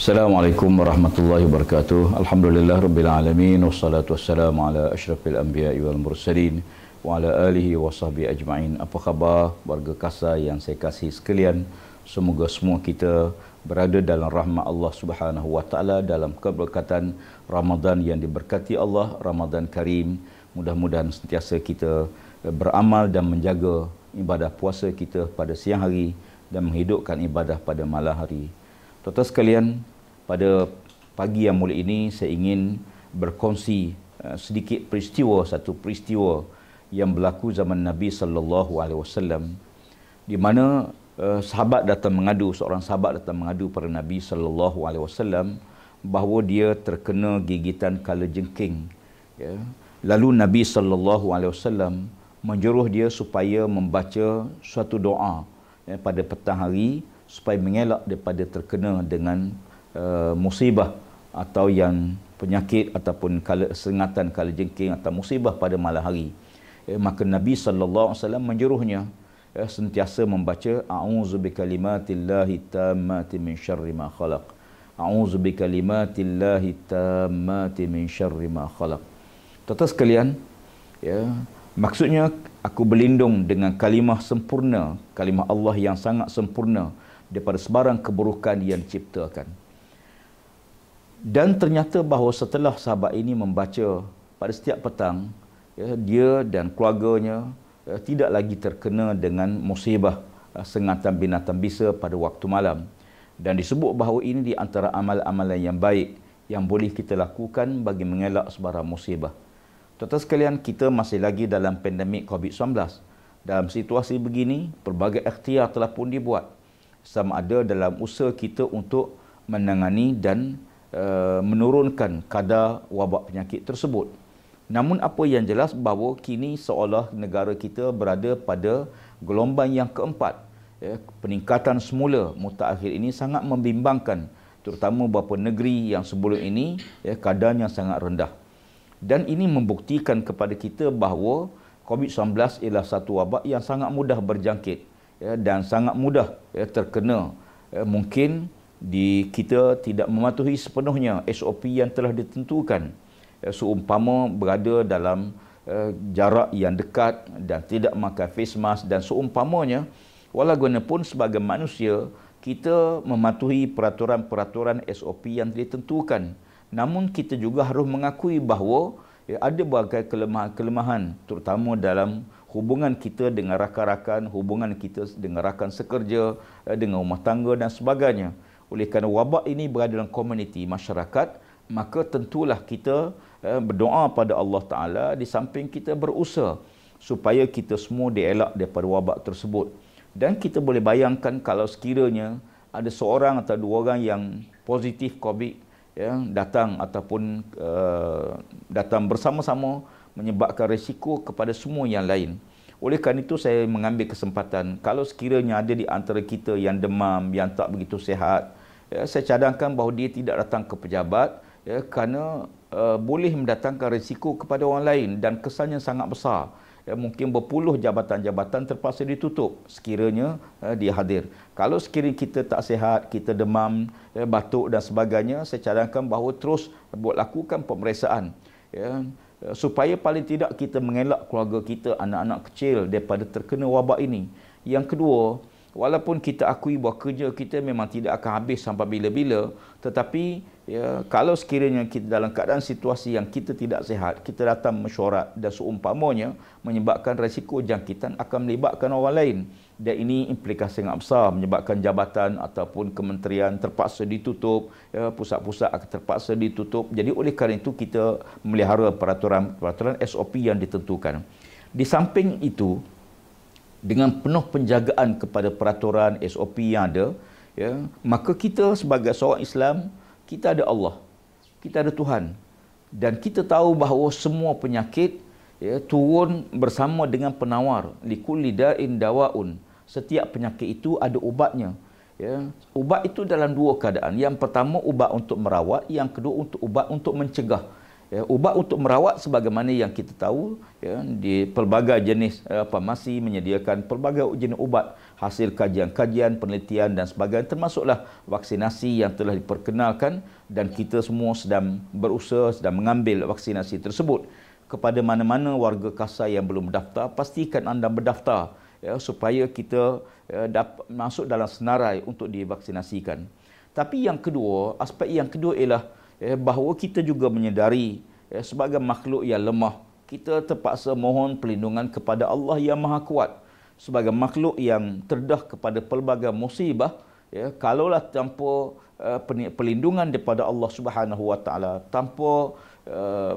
Assalamualaikum warahmatullahi wabarakatuh. Alhamdulillah rabbil alamin wassalatu wassalamu ala asyrafil anbiya'i wal mursalin wa ala alihi washabbi ajmain. Apa khabar warga kasa yang saya kasih sekalian? Semoga semua kita berada dalam rahmat Allah Subhanahu wa taala dalam keberkatan Ramadan yang diberkati Allah, Ramadan Karim. Mudah-mudahan sentiasa kita beramal dan menjaga ibadah puasa kita pada siang hari dan menghidupkan ibadah pada malam hari. Tuan-tuan sekalian, pada pagi yang mulia ini saya ingin berkongsi uh, sedikit peristiwa satu peristiwa yang berlaku zaman Nabi sallallahu alaihi wasallam di mana uh, sahabat datang mengadu seorang sahabat datang mengadu kepada Nabi sallallahu alaihi wasallam bahawa dia terkena gigitan kala jengking ya lalu Nabi sallallahu alaihi wasallam menjuruh dia supaya membaca suatu doa ya, pada petang hari supaya mengelak daripada terkena dengan uh, musibah atau yang penyakit ataupun kala sengatan kala jengking atau musibah pada malam hari eh, maka Nabi saw alaihi menjuruhnya eh, sentiasa membaca a'udzu bikalimatillahi tammati min syarri ma khalaq a'udzu bikalimatillahi tammati min syarri ma khalaq tetap sekalian ya maksudnya aku berlindung dengan kalimah sempurna kalimah Allah yang sangat sempurna daripada sebarang keburukan yang diciptakan dan ternyata bahawa setelah sahabat ini membaca pada setiap petang ya, dia dan keluarganya ya, tidak lagi terkena dengan musibah uh, sengatan binatang bisa pada waktu malam dan disebut bahawa ini di antara amal-amalan yang baik yang boleh kita lakukan bagi mengelak sebarang musibah. Tuan-tuan sekalian, kita masih lagi dalam pandemik COVID-19. Dalam situasi begini, pelbagai ikhtiar telah pun dibuat. Sama ada dalam usaha kita untuk menangani dan Eh, menurunkan kadar wabak penyakit tersebut. Namun apa yang jelas bahawa kini seolah negara kita berada pada gelombang yang keempat. Eh, peningkatan semula mutakhir ini sangat membimbangkan terutama beberapa negeri yang sebelum ini eh, kadarnya sangat rendah. Dan ini membuktikan kepada kita bahawa COVID-19 ialah satu wabak yang sangat mudah berjangkit dan sangat mudah terkena. Mungkin di kita tidak mematuhi sepenuhnya SOP yang telah ditentukan eh, seumpama berada dalam eh, jarak yang dekat dan tidak memakai face mask dan seumpamanya walaupun sebagai manusia kita mematuhi peraturan-peraturan SOP yang ditentukan namun kita juga harus mengakui bahawa ya, ada berbagai kelemahan-kelemahan terutama dalam hubungan kita dengan rakan-rakan, hubungan kita dengan rakan sekerja, dengan rumah tangga dan sebagainya oleh kerana wabak ini berada dalam komuniti masyarakat maka tentulah kita eh, berdoa pada Allah taala di samping kita berusaha supaya kita semua dielak daripada wabak tersebut dan kita boleh bayangkan kalau sekiranya ada seorang atau dua orang yang positif covid ya datang ataupun uh, datang bersama-sama menyebabkan risiko kepada semua yang lain oleh kerana itu saya mengambil kesempatan kalau sekiranya ada di antara kita yang demam yang tak begitu sihat ya, saya cadangkan bahawa dia tidak datang ke pejabat ya, kerana uh, boleh mendatangkan risiko kepada orang lain dan kesannya sangat besar. Ya, mungkin berpuluh jabatan-jabatan terpaksa ditutup sekiranya uh, dia hadir. Kalau sekiranya kita tak sihat, kita demam, ya, batuk dan sebagainya, saya cadangkan bahawa terus buat lakukan pemeriksaan. Ya, eh, supaya paling tidak kita mengelak keluarga kita, anak-anak kecil daripada terkena wabak ini. Yang kedua, walaupun kita akui bahawa kerja kita memang tidak akan habis sampai bila-bila tetapi ya, kalau sekiranya kita dalam keadaan situasi yang kita tidak sihat kita datang mesyuarat dan seumpamanya menyebabkan resiko jangkitan akan melibatkan orang lain dan ini implikasi sangat besar menyebabkan jabatan ataupun kementerian terpaksa ditutup ya, pusat-pusat akan terpaksa ditutup jadi oleh kerana itu kita melihara peraturan-peraturan SOP yang ditentukan di samping itu dengan penuh penjagaan kepada peraturan SOP yang ada ya maka kita sebagai seorang Islam kita ada Allah kita ada Tuhan dan kita tahu bahawa semua penyakit ya turun bersama dengan penawar likulli da'in dawaun setiap penyakit itu ada ubatnya ya ubat itu dalam dua keadaan yang pertama ubat untuk merawat yang kedua untuk ubat untuk mencegah ya, ubat untuk merawat sebagaimana yang kita tahu ya, di pelbagai jenis uh, farmasi menyediakan pelbagai jenis ubat hasil kajian-kajian penelitian dan sebagainya termasuklah vaksinasi yang telah diperkenalkan dan kita semua sedang berusaha sedang mengambil vaksinasi tersebut kepada mana-mana warga kasar yang belum daftar pastikan anda berdaftar ya, supaya kita ya, dapat masuk dalam senarai untuk divaksinasikan tapi yang kedua aspek yang kedua ialah eh, bahawa kita juga menyedari eh, sebagai makhluk yang lemah kita terpaksa mohon perlindungan kepada Allah yang Maha Kuat sebagai makhluk yang terdah kepada pelbagai musibah ya kalaulah tanpa uh, perlindungan daripada Allah Subhanahu Wa Taala tanpa uh,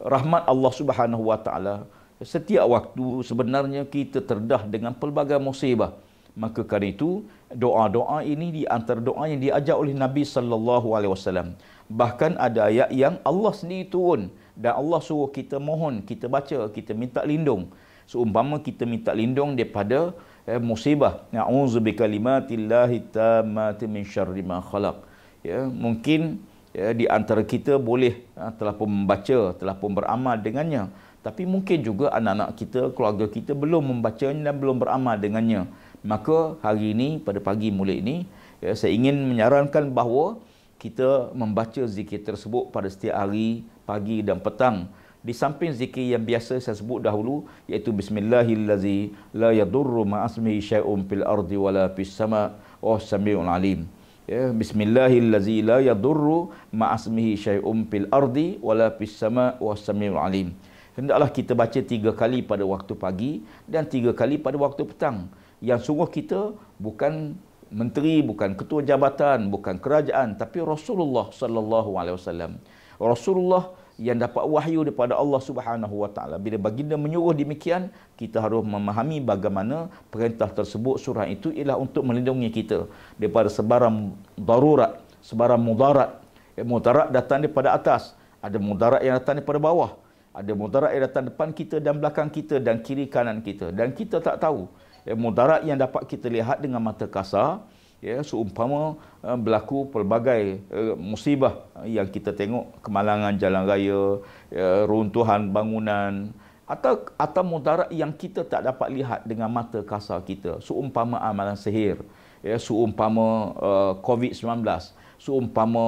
rahmat Allah Subhanahu Wa Taala setiap waktu sebenarnya kita terdah dengan pelbagai musibah maka kerana itu doa-doa ini di antara doa yang diajar oleh Nabi sallallahu alaihi wasallam bahkan ada ayat yang Allah sendiri turun dan Allah suruh kita mohon kita baca kita minta lindung seumpama kita minta lindung daripada eh, musibah a'udzu bi kalimatillahi tammati min syarri ma khalaq ya mungkin ya, di antara kita boleh ya, telah pun membaca telah pun beramal dengannya tapi mungkin juga anak-anak kita keluarga kita belum membacanya dan belum beramal dengannya maka hari ini pada pagi mulai ini ya, saya ingin menyarankan bahawa kita membaca zikir tersebut pada setiap hari pagi dan petang di samping zikir yang biasa saya sebut dahulu iaitu bismillahillazi la yadurru ma'asmi syai'un fil ardi wala fis sama' wa oh, samiul alim ya bismillahillazi la yadurru ma'asmihi syai'un fil ardi wala fis sama' wa oh, samiul alim hendaklah kita baca tiga kali pada waktu pagi dan tiga kali pada waktu petang yang sungguh kita bukan menteri bukan ketua jabatan bukan kerajaan tapi Rasulullah sallallahu alaihi wasallam Rasulullah yang dapat wahyu daripada Allah Subhanahu wa taala bila baginda menyuruh demikian kita harus memahami bagaimana perintah tersebut surah itu ialah untuk melindungi kita daripada sebarang darurat sebarang mudarat eh, mudarat datang daripada atas ada mudarat yang datang daripada bawah ada mudarat yang datang depan kita dan belakang kita dan kiri kanan kita dan kita tak tahu eh, mudarat yang dapat kita lihat dengan mata kasar ya seumpama eh, berlaku pelbagai eh, musibah eh, yang kita tengok kemalangan jalan raya eh, runtuhan bangunan atau atau mudarat yang kita tak dapat lihat dengan mata kasar kita seumpama amalan sihir ya seumpama eh, covid-19 seumpama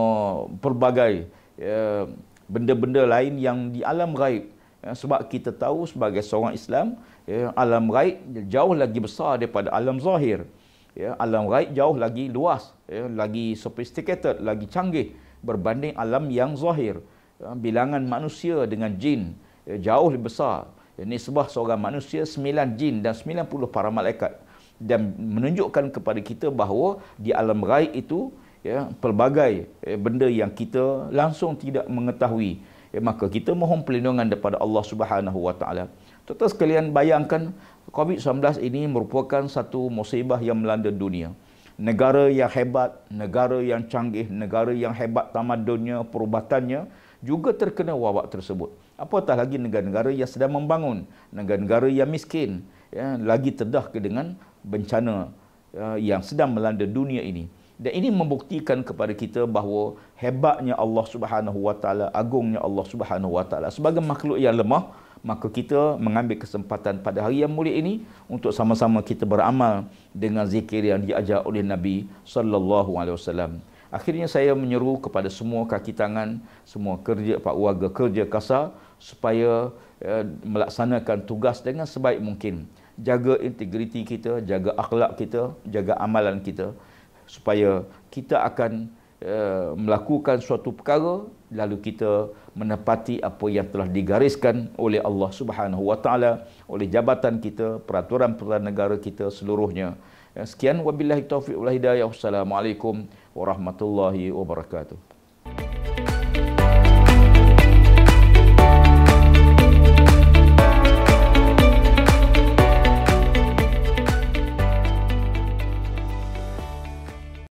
pelbagai ya, benda-benda lain yang di alam gaib ya, sebab kita tahu sebagai seorang Islam ya, alam raib jauh lagi besar daripada alam zahir ya, alam raib jauh lagi luas ya, lagi sophisticated lagi canggih berbanding alam yang zahir ya, bilangan manusia dengan jin ya, jauh lebih besar ya, nisbah seorang manusia 9 jin dan 90 para malaikat dan menunjukkan kepada kita bahawa di alam raib itu ya, pelbagai ya, benda yang kita langsung tidak mengetahui okay, eh, maka kita mohon perlindungan daripada Allah Subhanahu wa taala. Tetapi sekalian bayangkan COVID-19 ini merupakan satu musibah yang melanda dunia. Negara yang hebat, negara yang canggih, negara yang hebat tamadunnya, perubatannya juga terkena wabak tersebut. Apatah lagi negara-negara yang sedang membangun, negara-negara yang miskin, ya, lagi terdah ke dengan bencana ya, yang sedang melanda dunia ini dan ini membuktikan kepada kita bahawa hebatnya Allah Subhanahu wa taala agungnya Allah Subhanahu wa taala sebagai makhluk yang lemah maka kita mengambil kesempatan pada hari yang mulia ini untuk sama-sama kita beramal dengan zikir yang diajar oleh Nabi sallallahu alaihi wasallam akhirnya saya menyeru kepada semua kaki tangan semua kerja pak warga kerja kasar supaya eh, melaksanakan tugas dengan sebaik mungkin jaga integriti kita jaga akhlak kita jaga amalan kita supaya kita akan eh, melakukan suatu perkara lalu kita menepati apa yang telah digariskan oleh Allah Subhanahu wa taala oleh jabatan kita peraturan peraturan negara kita seluruhnya eh, sekian wabillahi taufiq wal hidayah wassalamualaikum warahmatullahi wabarakatuh